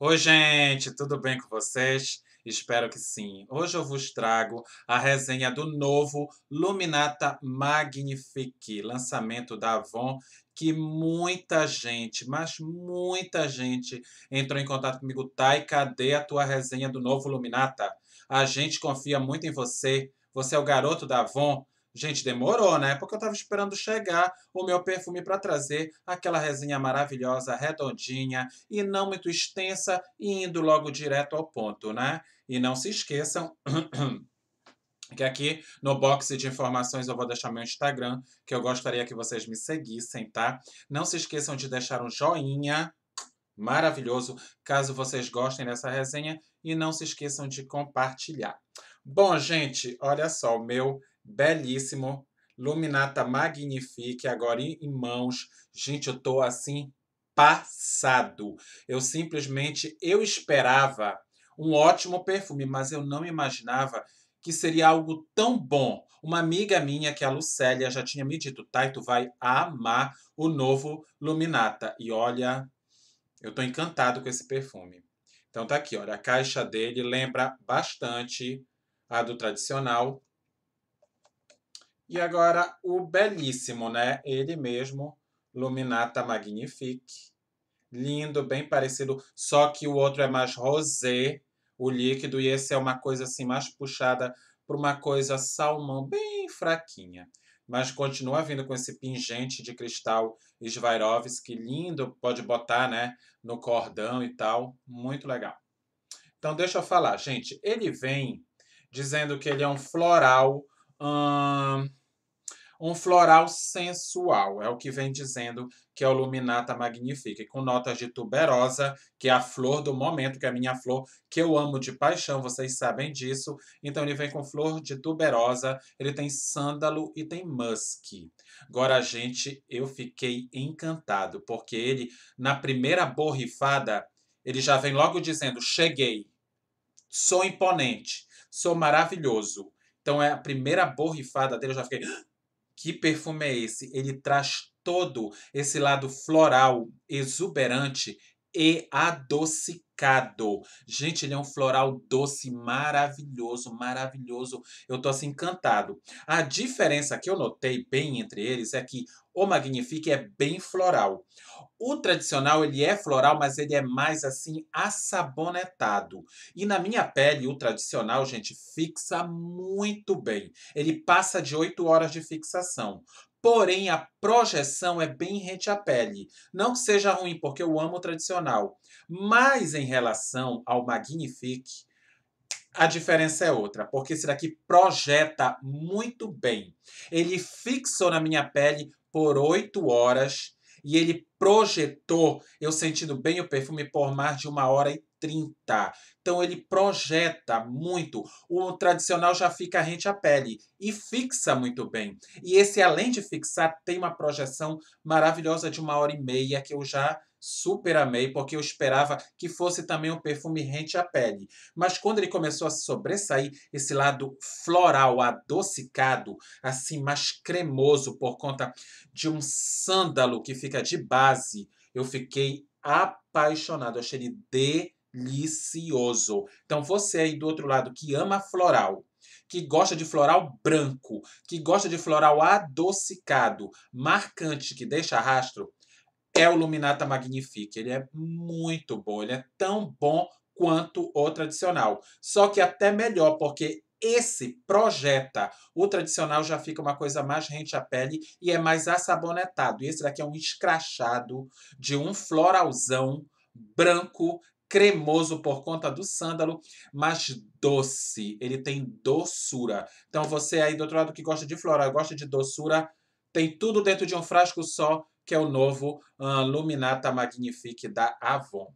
Oi, gente, tudo bem com vocês? Espero que sim. Hoje eu vos trago a resenha do novo Luminata Magnifique, lançamento da Avon, que muita gente, mas muita gente entrou em contato comigo. Tai, cadê a tua resenha do novo Luminata? A gente confia muito em você. Você é o garoto da Avon. Gente, demorou, né? Porque eu estava esperando chegar o meu perfume para trazer aquela resenha maravilhosa, redondinha e não muito extensa e indo logo direto ao ponto, né? E não se esqueçam que aqui no box de informações eu vou deixar meu Instagram, que eu gostaria que vocês me seguissem, tá? Não se esqueçam de deixar um joinha maravilhoso, caso vocês gostem dessa resenha e não se esqueçam de compartilhar. Bom, gente, olha só, o meu belíssimo. Luminata Magnifique, agora em mãos. Gente, eu tô assim passado. Eu simplesmente eu esperava um ótimo perfume, mas eu não imaginava que seria algo tão bom. Uma amiga minha, que é a Lucélia, já tinha me dito, tá, tu vai amar o novo Luminata. E olha, eu tô encantado com esse perfume. Então tá aqui, olha, a caixa dele lembra bastante a do tradicional, e agora o belíssimo, né? Ele mesmo, Luminata Magnifique. Lindo, bem parecido, só que o outro é mais rosé, o líquido, e esse é uma coisa assim mais puxada para uma coisa salmão, bem fraquinha. Mas continua vindo com esse pingente de cristal Swarovski, lindo, pode botar, né, no cordão e tal, muito legal. Então deixa eu falar, gente, ele vem dizendo que ele é um floral um floral sensual, é o que vem dizendo que é o Luminata Magnifica, com notas de tuberosa, que é a flor do momento, que é a minha flor, que eu amo de paixão, vocês sabem disso. Então ele vem com flor de tuberosa, ele tem sândalo e tem musk. Agora, gente, eu fiquei encantado, porque ele, na primeira borrifada, ele já vem logo dizendo: cheguei, sou imponente, sou maravilhoso, então é a primeira borrifada dele, eu já fiquei. Ah, que perfume é esse? Ele traz todo esse lado floral, exuberante, e adocicado. Gente, ele é um floral doce maravilhoso, maravilhoso. Eu tô assim encantado. A diferença que eu notei bem entre eles é que o Magnifique é bem floral. O tradicional ele é floral, mas ele é mais assim assabonetado. E na minha pele, o tradicional, gente, fixa muito bem. Ele passa de 8 horas de fixação. Porém, a projeção é bem rente à pele. Não que seja ruim, porque eu amo o tradicional. Mas em relação ao Magnifique, a diferença é outra, porque esse daqui projeta muito bem. Ele fixou na minha pele por 8 horas e ele projetou, eu sentindo bem o perfume, por mais de uma hora e 30. Então ele projeta muito. O tradicional já fica rente à pele e fixa muito bem. E esse, além de fixar, tem uma projeção maravilhosa de uma hora e meia que eu já super amei, porque eu esperava que fosse também um perfume rente à pele. Mas quando ele começou a sobressair esse lado floral, adocicado, assim, mais cremoso, por conta de um sândalo que fica de base, eu fiquei apaixonado. Eu achei ele delicioso. Então você aí do outro lado que ama floral, que gosta de floral branco, que gosta de floral adocicado, marcante, que deixa rastro, é o Luminata Magnifique. Ele é muito bom, ele é tão bom quanto o tradicional. Só que até melhor, porque esse projeta. O tradicional já fica uma coisa mais rente à pele e é mais assabonetado. E esse daqui é um escrachado de um floralzão branco cremoso por conta do sândalo, mas doce. Ele tem doçura. Então você aí do outro lado que gosta de floral, gosta de doçura, tem tudo dentro de um frasco só, que é o novo uh, Luminata Magnifique da Avon.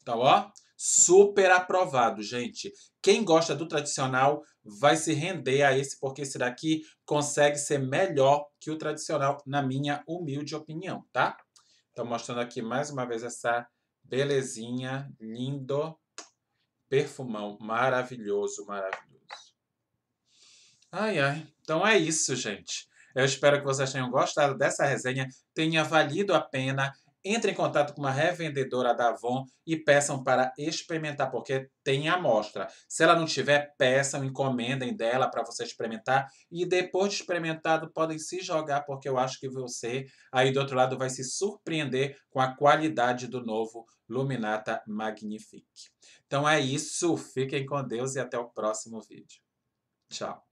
Então, ó, super aprovado, gente. Quem gosta do tradicional vai se render a esse, porque esse daqui consegue ser melhor que o tradicional, na minha humilde opinião, tá? Estou mostrando aqui mais uma vez essa Belezinha, lindo, perfumão, maravilhoso, maravilhoso. Ai, ai. Então é isso, gente. Eu espero que vocês tenham gostado dessa resenha, tenha valido a pena entre em contato com uma revendedora da Avon e peçam para experimentar, porque tem amostra. Se ela não tiver, peçam, encomendem dela para você experimentar. E depois de experimentado, podem se jogar, porque eu acho que você aí do outro lado vai se surpreender com a qualidade do novo Luminata Magnifique. Então é isso, fiquem com Deus e até o próximo vídeo. Tchau.